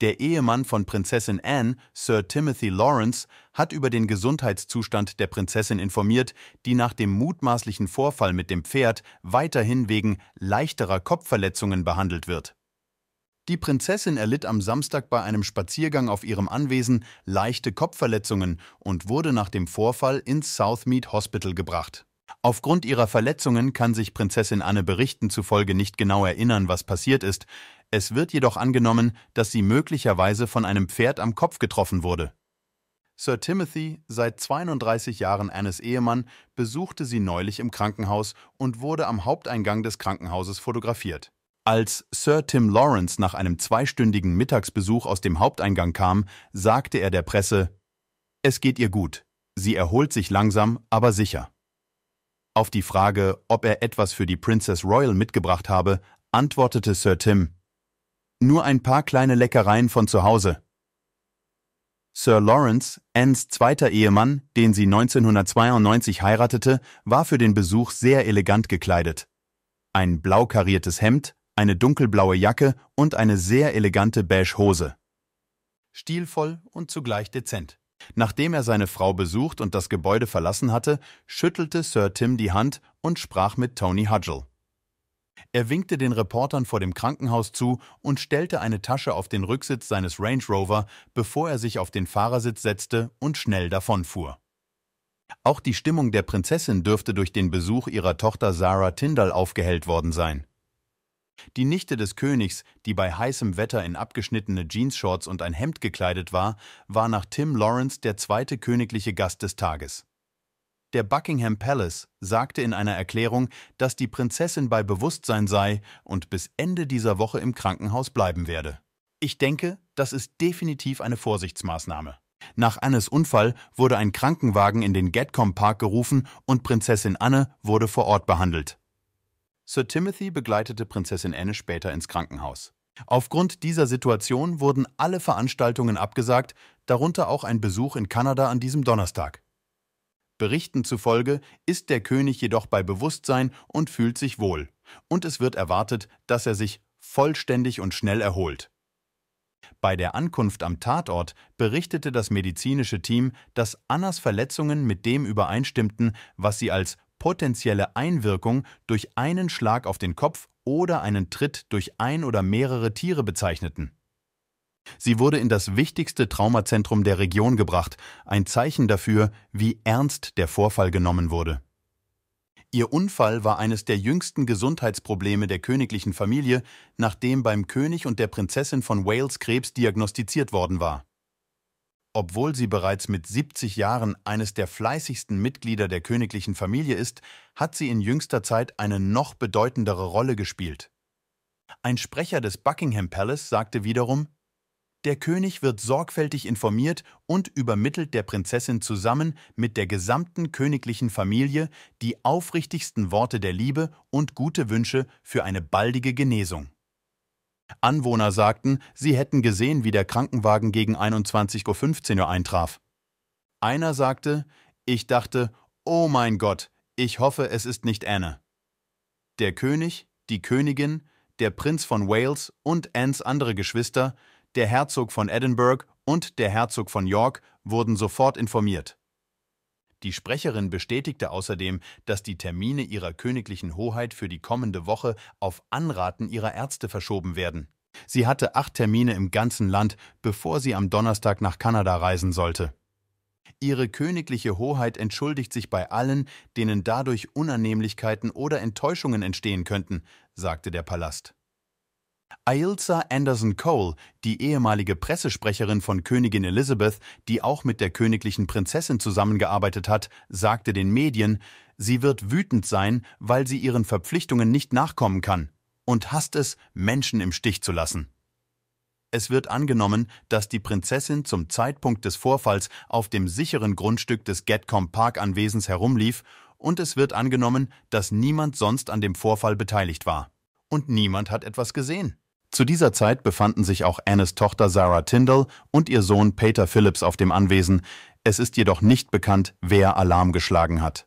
Der Ehemann von Prinzessin Anne, Sir Timothy Lawrence, hat über den Gesundheitszustand der Prinzessin informiert, die nach dem mutmaßlichen Vorfall mit dem Pferd weiterhin wegen leichterer Kopfverletzungen behandelt wird. Die Prinzessin erlitt am Samstag bei einem Spaziergang auf ihrem Anwesen leichte Kopfverletzungen und wurde nach dem Vorfall ins Southmead Hospital gebracht. Aufgrund ihrer Verletzungen kann sich Prinzessin Anne Berichten zufolge nicht genau erinnern, was passiert ist. Es wird jedoch angenommen, dass sie möglicherweise von einem Pferd am Kopf getroffen wurde. Sir Timothy, seit 32 Jahren Annes Ehemann, besuchte sie neulich im Krankenhaus und wurde am Haupteingang des Krankenhauses fotografiert. Als Sir Tim Lawrence nach einem zweistündigen Mittagsbesuch aus dem Haupteingang kam, sagte er der Presse, es geht ihr gut, sie erholt sich langsam, aber sicher. Auf die Frage, ob er etwas für die Princess Royal mitgebracht habe, antwortete Sir Tim, nur ein paar kleine Leckereien von zu Hause. Sir Lawrence, Anns zweiter Ehemann, den sie 1992 heiratete, war für den Besuch sehr elegant gekleidet. Ein blau kariertes Hemd, eine dunkelblaue Jacke und eine sehr elegante beige Hose. Stilvoll und zugleich dezent. Nachdem er seine Frau besucht und das Gebäude verlassen hatte, schüttelte Sir Tim die Hand und sprach mit Tony Hudgel. Er winkte den Reportern vor dem Krankenhaus zu und stellte eine Tasche auf den Rücksitz seines Range Rover, bevor er sich auf den Fahrersitz setzte und schnell davonfuhr. Auch die Stimmung der Prinzessin dürfte durch den Besuch ihrer Tochter Sarah Tyndall aufgehellt worden sein. Die Nichte des Königs, die bei heißem Wetter in abgeschnittene Jeansshorts und ein Hemd gekleidet war, war nach Tim Lawrence der zweite königliche Gast des Tages. Der Buckingham Palace sagte in einer Erklärung, dass die Prinzessin bei Bewusstsein sei und bis Ende dieser Woche im Krankenhaus bleiben werde. Ich denke, das ist definitiv eine Vorsichtsmaßnahme. Nach Annes Unfall wurde ein Krankenwagen in den Gatcombe Park gerufen und Prinzessin Anne wurde vor Ort behandelt. Sir Timothy begleitete Prinzessin Anne später ins Krankenhaus. Aufgrund dieser Situation wurden alle Veranstaltungen abgesagt, darunter auch ein Besuch in Kanada an diesem Donnerstag. Berichten zufolge ist der König jedoch bei Bewusstsein und fühlt sich wohl. Und es wird erwartet, dass er sich vollständig und schnell erholt. Bei der Ankunft am Tatort berichtete das medizinische Team, dass Annas Verletzungen mit dem übereinstimmten, was sie als potenzielle Einwirkung durch einen Schlag auf den Kopf oder einen Tritt durch ein oder mehrere Tiere bezeichneten. Sie wurde in das wichtigste Traumazentrum der Region gebracht, ein Zeichen dafür, wie ernst der Vorfall genommen wurde. Ihr Unfall war eines der jüngsten Gesundheitsprobleme der königlichen Familie, nachdem beim König und der Prinzessin von Wales Krebs diagnostiziert worden war. Obwohl sie bereits mit 70 Jahren eines der fleißigsten Mitglieder der königlichen Familie ist, hat sie in jüngster Zeit eine noch bedeutendere Rolle gespielt. Ein Sprecher des Buckingham Palace sagte wiederum, der König wird sorgfältig informiert und übermittelt der Prinzessin zusammen mit der gesamten königlichen Familie die aufrichtigsten Worte der Liebe und gute Wünsche für eine baldige Genesung. Anwohner sagten, sie hätten gesehen, wie der Krankenwagen gegen 21.15 Uhr eintraf. Einer sagte, ich dachte, oh mein Gott, ich hoffe, es ist nicht Anne. Der König, die Königin, der Prinz von Wales und Annes andere Geschwister der Herzog von Edinburgh und der Herzog von York wurden sofort informiert. Die Sprecherin bestätigte außerdem, dass die Termine ihrer königlichen Hoheit für die kommende Woche auf Anraten ihrer Ärzte verschoben werden. Sie hatte acht Termine im ganzen Land, bevor sie am Donnerstag nach Kanada reisen sollte. Ihre königliche Hoheit entschuldigt sich bei allen, denen dadurch Unannehmlichkeiten oder Enttäuschungen entstehen könnten, sagte der Palast. Ailsa Anderson Cole, die ehemalige Pressesprecherin von Königin Elizabeth, die auch mit der königlichen Prinzessin zusammengearbeitet hat, sagte den Medien, sie wird wütend sein, weil sie ihren Verpflichtungen nicht nachkommen kann und hasst es, Menschen im Stich zu lassen. Es wird angenommen, dass die Prinzessin zum Zeitpunkt des Vorfalls auf dem sicheren Grundstück des Getcom Park Anwesens herumlief und es wird angenommen, dass niemand sonst an dem Vorfall beteiligt war und niemand hat etwas gesehen. Zu dieser Zeit befanden sich auch Annes Tochter Sarah Tyndall und ihr Sohn Peter Phillips auf dem Anwesen. Es ist jedoch nicht bekannt, wer Alarm geschlagen hat.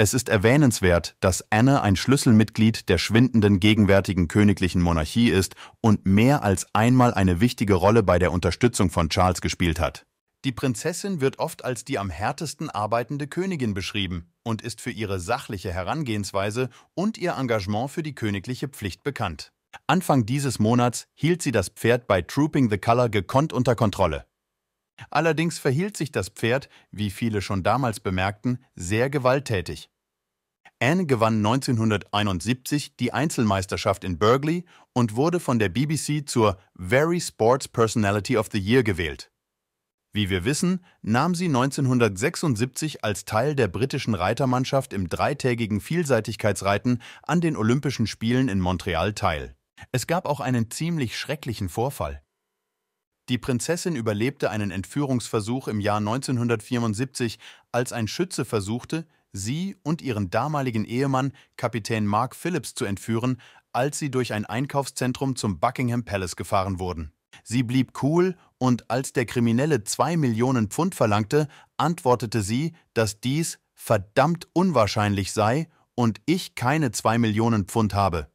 Es ist erwähnenswert, dass Anne ein Schlüsselmitglied der schwindenden gegenwärtigen königlichen Monarchie ist und mehr als einmal eine wichtige Rolle bei der Unterstützung von Charles gespielt hat. Die Prinzessin wird oft als die am härtesten arbeitende Königin beschrieben und ist für ihre sachliche Herangehensweise und ihr Engagement für die königliche Pflicht bekannt. Anfang dieses Monats hielt sie das Pferd bei Trooping the Color gekonnt unter Kontrolle. Allerdings verhielt sich das Pferd, wie viele schon damals bemerkten, sehr gewalttätig. Anne gewann 1971 die Einzelmeisterschaft in Burgley und wurde von der BBC zur Very Sports Personality of the Year gewählt. Wie wir wissen, nahm sie 1976 als Teil der britischen Reitermannschaft im dreitägigen Vielseitigkeitsreiten an den Olympischen Spielen in Montreal teil. Es gab auch einen ziemlich schrecklichen Vorfall. Die Prinzessin überlebte einen Entführungsversuch im Jahr 1974, als ein Schütze versuchte, sie und ihren damaligen Ehemann, Kapitän Mark Phillips, zu entführen, als sie durch ein Einkaufszentrum zum Buckingham Palace gefahren wurden. Sie blieb cool und als der Kriminelle zwei Millionen Pfund verlangte, antwortete sie, dass dies verdammt unwahrscheinlich sei und ich keine zwei Millionen Pfund habe.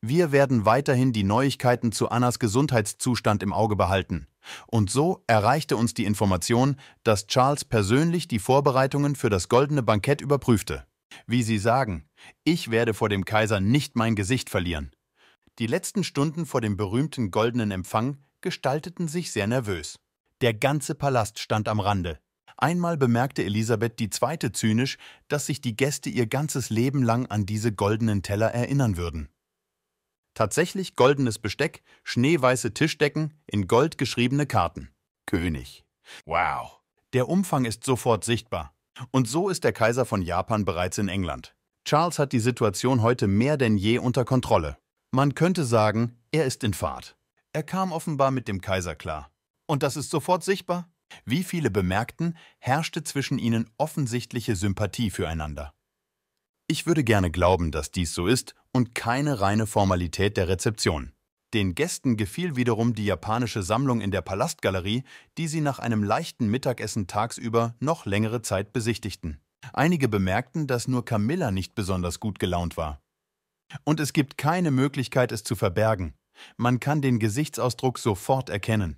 Wir werden weiterhin die Neuigkeiten zu Annas Gesundheitszustand im Auge behalten. Und so erreichte uns die Information, dass Charles persönlich die Vorbereitungen für das goldene Bankett überprüfte. Wie Sie sagen, ich werde vor dem Kaiser nicht mein Gesicht verlieren. Die letzten Stunden vor dem berühmten goldenen Empfang gestalteten sich sehr nervös. Der ganze Palast stand am Rande. Einmal bemerkte Elisabeth die Zweite zynisch, dass sich die Gäste ihr ganzes Leben lang an diese goldenen Teller erinnern würden. Tatsächlich goldenes Besteck, schneeweiße Tischdecken, in Gold geschriebene Karten. König. Wow. Der Umfang ist sofort sichtbar. Und so ist der Kaiser von Japan bereits in England. Charles hat die Situation heute mehr denn je unter Kontrolle. Man könnte sagen, er ist in Fahrt. Er kam offenbar mit dem Kaiser klar. Und das ist sofort sichtbar. Wie viele bemerkten, herrschte zwischen ihnen offensichtliche Sympathie füreinander. Ich würde gerne glauben, dass dies so ist und keine reine Formalität der Rezeption. Den Gästen gefiel wiederum die japanische Sammlung in der Palastgalerie, die sie nach einem leichten Mittagessen tagsüber noch längere Zeit besichtigten. Einige bemerkten, dass nur Camilla nicht besonders gut gelaunt war. Und es gibt keine Möglichkeit, es zu verbergen. Man kann den Gesichtsausdruck sofort erkennen.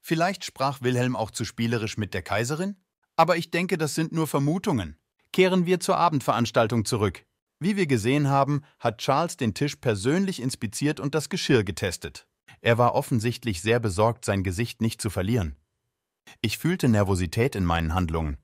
Vielleicht sprach Wilhelm auch zu spielerisch mit der Kaiserin? Aber ich denke, das sind nur Vermutungen. Kehren wir zur Abendveranstaltung zurück. Wie wir gesehen haben, hat Charles den Tisch persönlich inspiziert und das Geschirr getestet. Er war offensichtlich sehr besorgt, sein Gesicht nicht zu verlieren. Ich fühlte Nervosität in meinen Handlungen.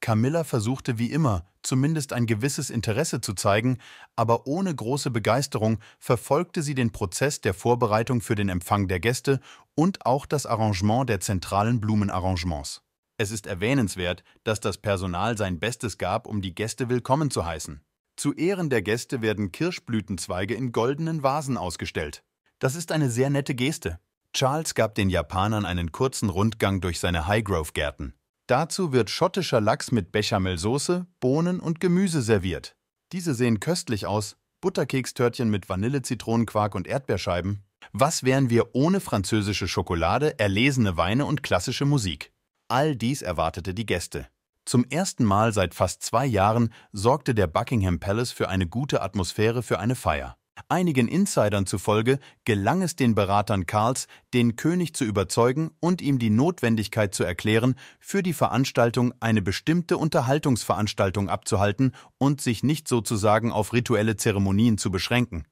Camilla versuchte wie immer, zumindest ein gewisses Interesse zu zeigen, aber ohne große Begeisterung verfolgte sie den Prozess der Vorbereitung für den Empfang der Gäste und auch das Arrangement der zentralen Blumenarrangements. Es ist erwähnenswert, dass das Personal sein Bestes gab, um die Gäste willkommen zu heißen. Zu Ehren der Gäste werden Kirschblütenzweige in goldenen Vasen ausgestellt. Das ist eine sehr nette Geste. Charles gab den Japanern einen kurzen Rundgang durch seine Highgrove-Gärten. Dazu wird schottischer Lachs mit Bechamelsoße, Bohnen und Gemüse serviert. Diese sehen köstlich aus. Butterkekstörtchen mit Vanille, Zitronenquark und Erdbeerscheiben. Was wären wir ohne französische Schokolade, erlesene Weine und klassische Musik? All dies erwartete die Gäste. Zum ersten Mal seit fast zwei Jahren sorgte der Buckingham Palace für eine gute Atmosphäre für eine Feier. Einigen Insidern zufolge gelang es den Beratern Karls, den König zu überzeugen und ihm die Notwendigkeit zu erklären, für die Veranstaltung eine bestimmte Unterhaltungsveranstaltung abzuhalten und sich nicht sozusagen auf rituelle Zeremonien zu beschränken.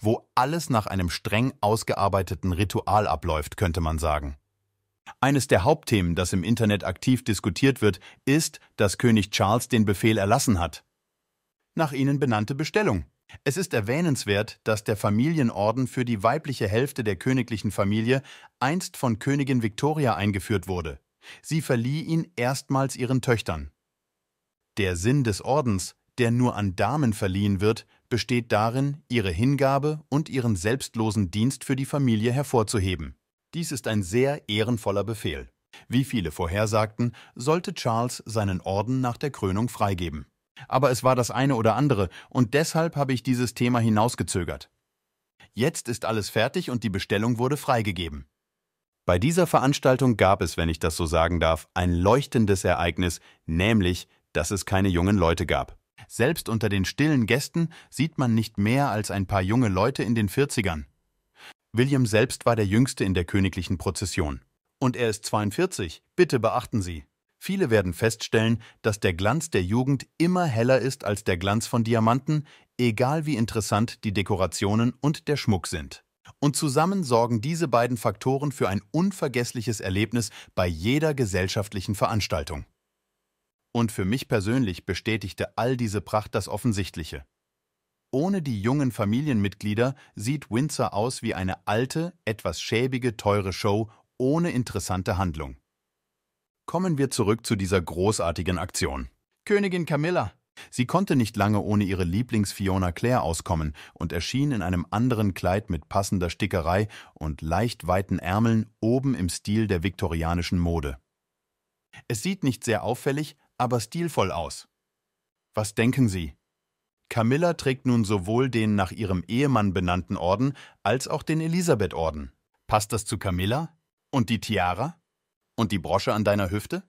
Wo alles nach einem streng ausgearbeiteten Ritual abläuft, könnte man sagen. Eines der Hauptthemen, das im Internet aktiv diskutiert wird, ist, dass König Charles den Befehl erlassen hat. Nach ihnen benannte Bestellung. Es ist erwähnenswert, dass der Familienorden für die weibliche Hälfte der königlichen Familie einst von Königin Victoria eingeführt wurde. Sie verlieh ihn erstmals ihren Töchtern. Der Sinn des Ordens, der nur an Damen verliehen wird, besteht darin, ihre Hingabe und ihren selbstlosen Dienst für die Familie hervorzuheben. Dies ist ein sehr ehrenvoller Befehl. Wie viele vorhersagten, sollte Charles seinen Orden nach der Krönung freigeben. Aber es war das eine oder andere, und deshalb habe ich dieses Thema hinausgezögert. Jetzt ist alles fertig und die Bestellung wurde freigegeben. Bei dieser Veranstaltung gab es, wenn ich das so sagen darf, ein leuchtendes Ereignis, nämlich, dass es keine jungen Leute gab. Selbst unter den stillen Gästen sieht man nicht mehr als ein paar junge Leute in den 40ern. William selbst war der Jüngste in der königlichen Prozession. Und er ist 42, bitte beachten Sie. Viele werden feststellen, dass der Glanz der Jugend immer heller ist als der Glanz von Diamanten, egal wie interessant die Dekorationen und der Schmuck sind. Und zusammen sorgen diese beiden Faktoren für ein unvergessliches Erlebnis bei jeder gesellschaftlichen Veranstaltung. Und für mich persönlich bestätigte all diese Pracht das Offensichtliche. Ohne die jungen Familienmitglieder sieht Windsor aus wie eine alte, etwas schäbige, teure Show ohne interessante Handlung. Kommen wir zurück zu dieser großartigen Aktion. Königin Camilla. Sie konnte nicht lange ohne ihre Lieblings-Fiona Clare auskommen und erschien in einem anderen Kleid mit passender Stickerei und leicht weiten Ärmeln oben im Stil der viktorianischen Mode. Es sieht nicht sehr auffällig, aber stilvoll aus. Was denken Sie? Camilla trägt nun sowohl den nach ihrem Ehemann benannten Orden als auch den Elisabeth-Orden. Passt das zu Camilla? Und die Tiara? Und die Brosche an deiner Hüfte?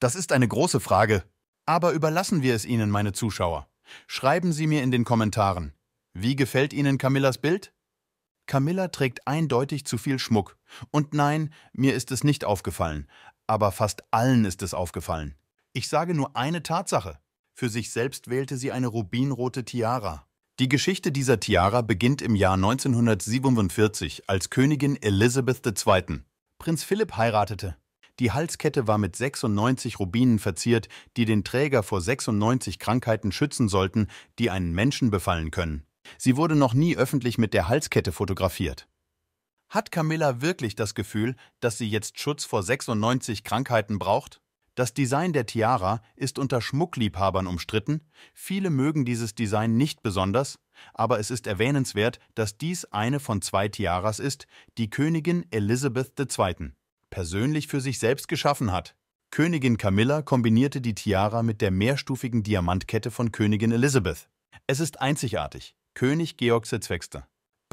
Das ist eine große Frage, aber überlassen wir es Ihnen, meine Zuschauer. Schreiben Sie mir in den Kommentaren. Wie gefällt Ihnen Camillas Bild? Camilla trägt eindeutig zu viel Schmuck. Und nein, mir ist es nicht aufgefallen. Aber fast allen ist es aufgefallen. Ich sage nur eine Tatsache. Für sich selbst wählte sie eine rubinrote Tiara. Die Geschichte dieser Tiara beginnt im Jahr 1947 als Königin Elizabeth II. Prinz Philipp heiratete. Die Halskette war mit 96 Rubinen verziert, die den Träger vor 96 Krankheiten schützen sollten, die einen Menschen befallen können. Sie wurde noch nie öffentlich mit der Halskette fotografiert. Hat Camilla wirklich das Gefühl, dass sie jetzt Schutz vor 96 Krankheiten braucht? Das Design der Tiara ist unter Schmuckliebhabern umstritten, viele mögen dieses Design nicht besonders, aber es ist erwähnenswert, dass dies eine von zwei Tiaras ist, die Königin Elizabeth II. persönlich für sich selbst geschaffen hat. Königin Camilla kombinierte die Tiara mit der mehrstufigen Diamantkette von Königin Elizabeth. Es ist einzigartig. König Georg VI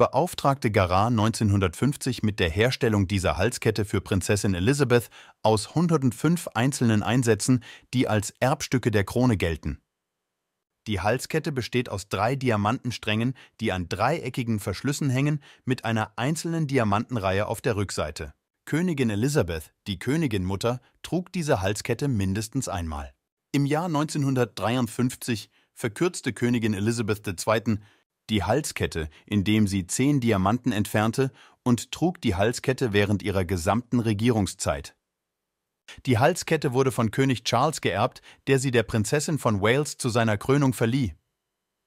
beauftragte Garat 1950 mit der Herstellung dieser Halskette für Prinzessin Elizabeth aus 105 einzelnen Einsätzen, die als Erbstücke der Krone gelten. Die Halskette besteht aus drei Diamantensträngen, die an dreieckigen Verschlüssen hängen, mit einer einzelnen Diamantenreihe auf der Rückseite. Königin Elisabeth, die Königinmutter, trug diese Halskette mindestens einmal. Im Jahr 1953 verkürzte Königin Elisabeth II die Halskette, indem sie zehn Diamanten entfernte und trug die Halskette während ihrer gesamten Regierungszeit. Die Halskette wurde von König Charles geerbt, der sie der Prinzessin von Wales zu seiner Krönung verlieh.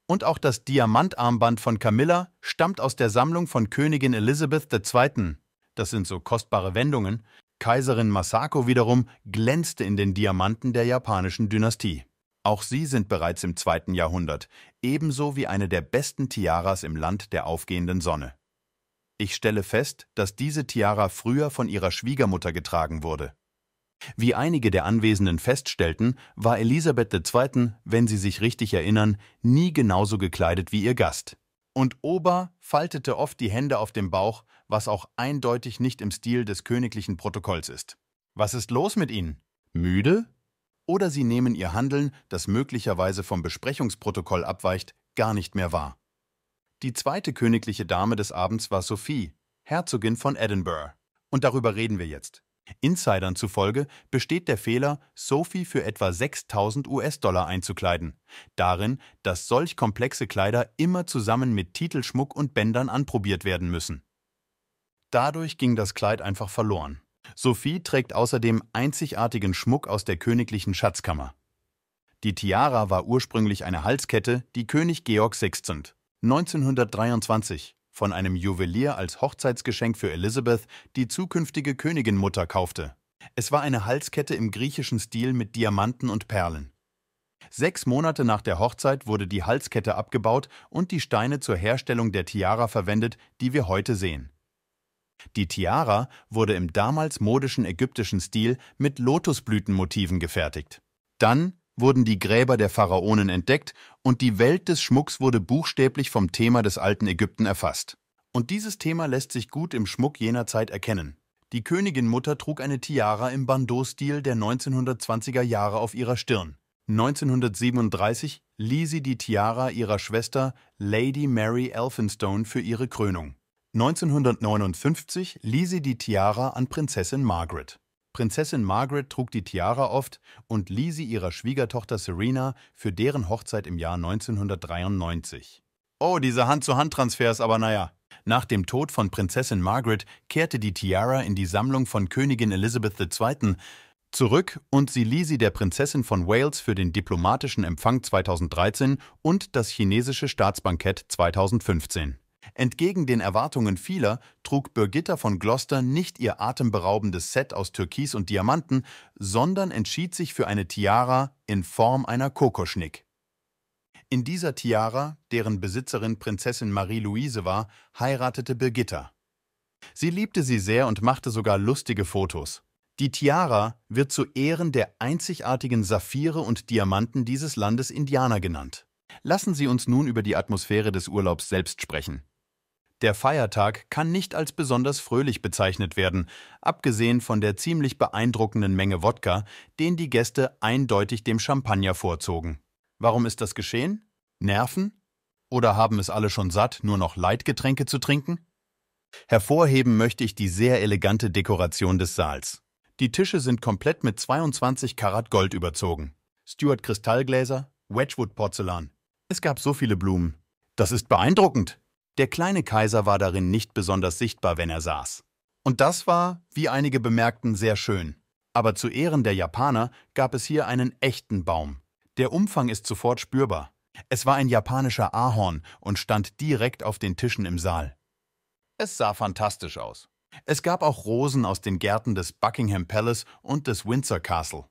Und auch das Diamantarmband von Camilla stammt aus der Sammlung von Königin Elizabeth II. Das sind so kostbare Wendungen. Kaiserin Masako wiederum glänzte in den Diamanten der japanischen Dynastie. Auch sie sind bereits im zweiten Jahrhundert, ebenso wie eine der besten Tiaras im Land der aufgehenden Sonne. Ich stelle fest, dass diese Tiara früher von ihrer Schwiegermutter getragen wurde. Wie einige der Anwesenden feststellten, war Elisabeth II., wenn sie sich richtig erinnern, nie genauso gekleidet wie ihr Gast. Und Oba faltete oft die Hände auf dem Bauch, was auch eindeutig nicht im Stil des königlichen Protokolls ist. Was ist los mit Ihnen? Müde? oder sie nehmen ihr Handeln, das möglicherweise vom Besprechungsprotokoll abweicht, gar nicht mehr wahr. Die zweite königliche Dame des Abends war Sophie, Herzogin von Edinburgh. Und darüber reden wir jetzt. Insidern zufolge besteht der Fehler, Sophie für etwa 6000 US-Dollar einzukleiden, darin, dass solch komplexe Kleider immer zusammen mit Titelschmuck und Bändern anprobiert werden müssen. Dadurch ging das Kleid einfach verloren. Sophie trägt außerdem einzigartigen Schmuck aus der königlichen Schatzkammer. Die Tiara war ursprünglich eine Halskette, die König Georg VI. 1923 von einem Juwelier als Hochzeitsgeschenk für Elizabeth, die zukünftige Königinmutter, kaufte. Es war eine Halskette im griechischen Stil mit Diamanten und Perlen. Sechs Monate nach der Hochzeit wurde die Halskette abgebaut und die Steine zur Herstellung der Tiara verwendet, die wir heute sehen. Die Tiara wurde im damals modischen ägyptischen Stil mit Lotusblütenmotiven gefertigt. Dann wurden die Gräber der Pharaonen entdeckt und die Welt des Schmucks wurde buchstäblich vom Thema des alten Ägypten erfasst. Und dieses Thema lässt sich gut im Schmuck jener Zeit erkennen. Die Königinmutter trug eine Tiara im Bandeau-Stil der 1920er Jahre auf ihrer Stirn. 1937 lieh sie die Tiara ihrer Schwester Lady Mary Elphinstone für ihre Krönung. 1959 lieh sie die Tiara an Prinzessin Margaret. Prinzessin Margaret trug die Tiara oft und lieh sie ihrer Schwiegertochter Serena für deren Hochzeit im Jahr 1993. Oh, diese Hand-zu-Hand-Transfers, aber naja. Nach dem Tod von Prinzessin Margaret kehrte die Tiara in die Sammlung von Königin Elizabeth II. zurück und sie lieh sie der Prinzessin von Wales für den diplomatischen Empfang 2013 und das chinesische Staatsbankett 2015. Entgegen den Erwartungen vieler trug Birgitta von Gloster nicht ihr atemberaubendes Set aus Türkis und Diamanten, sondern entschied sich für eine Tiara in Form einer Kokoschnick. In dieser Tiara, deren Besitzerin Prinzessin Marie-Louise war, heiratete Birgitta. Sie liebte sie sehr und machte sogar lustige Fotos. Die Tiara wird zu Ehren der einzigartigen Saphire und Diamanten dieses Landes Indianer genannt. Lassen Sie uns nun über die Atmosphäre des Urlaubs selbst sprechen. Der Feiertag kann nicht als besonders fröhlich bezeichnet werden, abgesehen von der ziemlich beeindruckenden Menge Wodka, den die Gäste eindeutig dem Champagner vorzogen. Warum ist das geschehen? Nerven? Oder haben es alle schon satt, nur noch Leitgetränke zu trinken? Hervorheben möchte ich die sehr elegante Dekoration des Saals. Die Tische sind komplett mit 22 Karat Gold überzogen. Stuart Kristallgläser, Wedgwood Porzellan. Es gab so viele Blumen. Das ist beeindruckend, der kleine Kaiser war darin nicht besonders sichtbar, wenn er saß. Und das war, wie einige bemerkten, sehr schön. Aber zu Ehren der Japaner gab es hier einen echten Baum. Der Umfang ist sofort spürbar. Es war ein japanischer Ahorn und stand direkt auf den Tischen im Saal. Es sah fantastisch aus. Es gab auch Rosen aus den Gärten des Buckingham Palace und des Windsor Castle.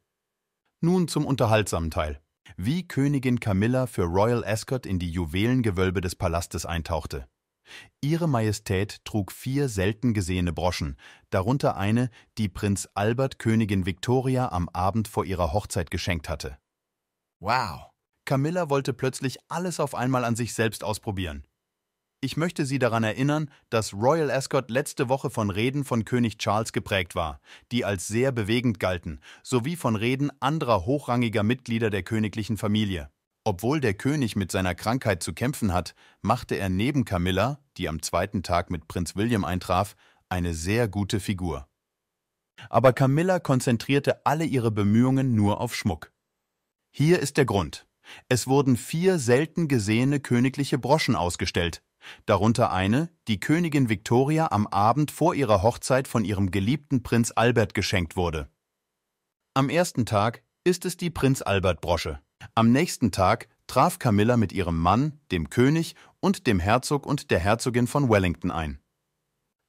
Nun zum unterhaltsamen Teil. Wie Königin Camilla für Royal Ascot in die Juwelengewölbe des Palastes eintauchte. Ihre Majestät trug vier selten gesehene Broschen, darunter eine, die Prinz Albert Königin Victoria am Abend vor ihrer Hochzeit geschenkt hatte. Wow! Camilla wollte plötzlich alles auf einmal an sich selbst ausprobieren. Ich möchte Sie daran erinnern, dass Royal Ascot letzte Woche von Reden von König Charles geprägt war, die als sehr bewegend galten, sowie von Reden anderer hochrangiger Mitglieder der königlichen Familie. Obwohl der König mit seiner Krankheit zu kämpfen hat, machte er neben Camilla, die am zweiten Tag mit Prinz William eintraf, eine sehr gute Figur. Aber Camilla konzentrierte alle ihre Bemühungen nur auf Schmuck. Hier ist der Grund. Es wurden vier selten gesehene königliche Broschen ausgestellt, darunter eine, die Königin Victoria am Abend vor ihrer Hochzeit von ihrem geliebten Prinz Albert geschenkt wurde. Am ersten Tag ist es die Prinz Albert Brosche. Am nächsten Tag traf Camilla mit ihrem Mann, dem König und dem Herzog und der Herzogin von Wellington ein.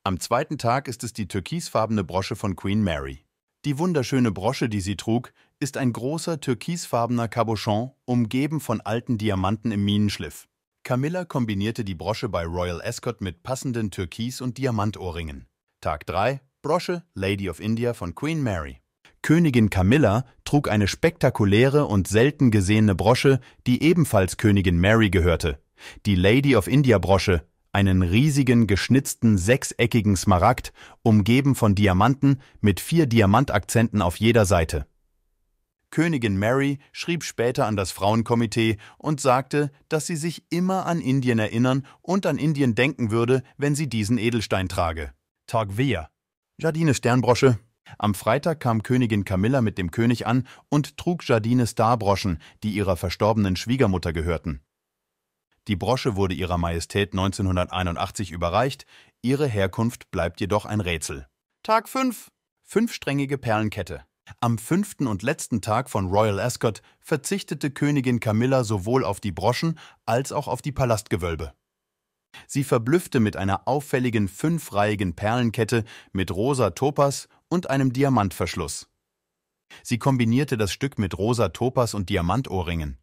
Am zweiten Tag ist es die türkisfarbene Brosche von Queen Mary. Die wunderschöne Brosche, die sie trug, ist ein großer türkisfarbener Cabochon, umgeben von alten Diamanten im Minenschliff. Camilla kombinierte die Brosche bei Royal Ascot mit passenden Türkis- und Diamantohrringen. Tag 3 Brosche Lady of India von Queen Mary Königin Camilla trug eine spektakuläre und selten gesehene Brosche, die ebenfalls Königin Mary gehörte, die Lady of India Brosche, einen riesigen geschnitzten sechseckigen Smaragd, umgeben von Diamanten mit vier Diamantakzenten auf jeder Seite. Königin Mary schrieb später an das Frauenkomitee und sagte, dass sie sich immer an Indien erinnern und an Indien denken würde, wenn sie diesen Edelstein trage. Tag Wehr. Jardine Sternbrosche, am Freitag kam Königin Camilla mit dem König an und trug Jardines Darbroschen, die ihrer verstorbenen Schwiegermutter gehörten. Die Brosche wurde Ihrer Majestät 1981 überreicht, ihre Herkunft bleibt jedoch ein Rätsel. Tag 5. Fünfsträngige Perlenkette. Am fünften und letzten Tag von Royal Ascot verzichtete Königin Camilla sowohl auf die Broschen als auch auf die Palastgewölbe. Sie verblüffte mit einer auffälligen fünfreihigen Perlenkette mit rosa Topas und einem Diamantverschluss. Sie kombinierte das Stück mit rosa Topas und Diamantohrringen.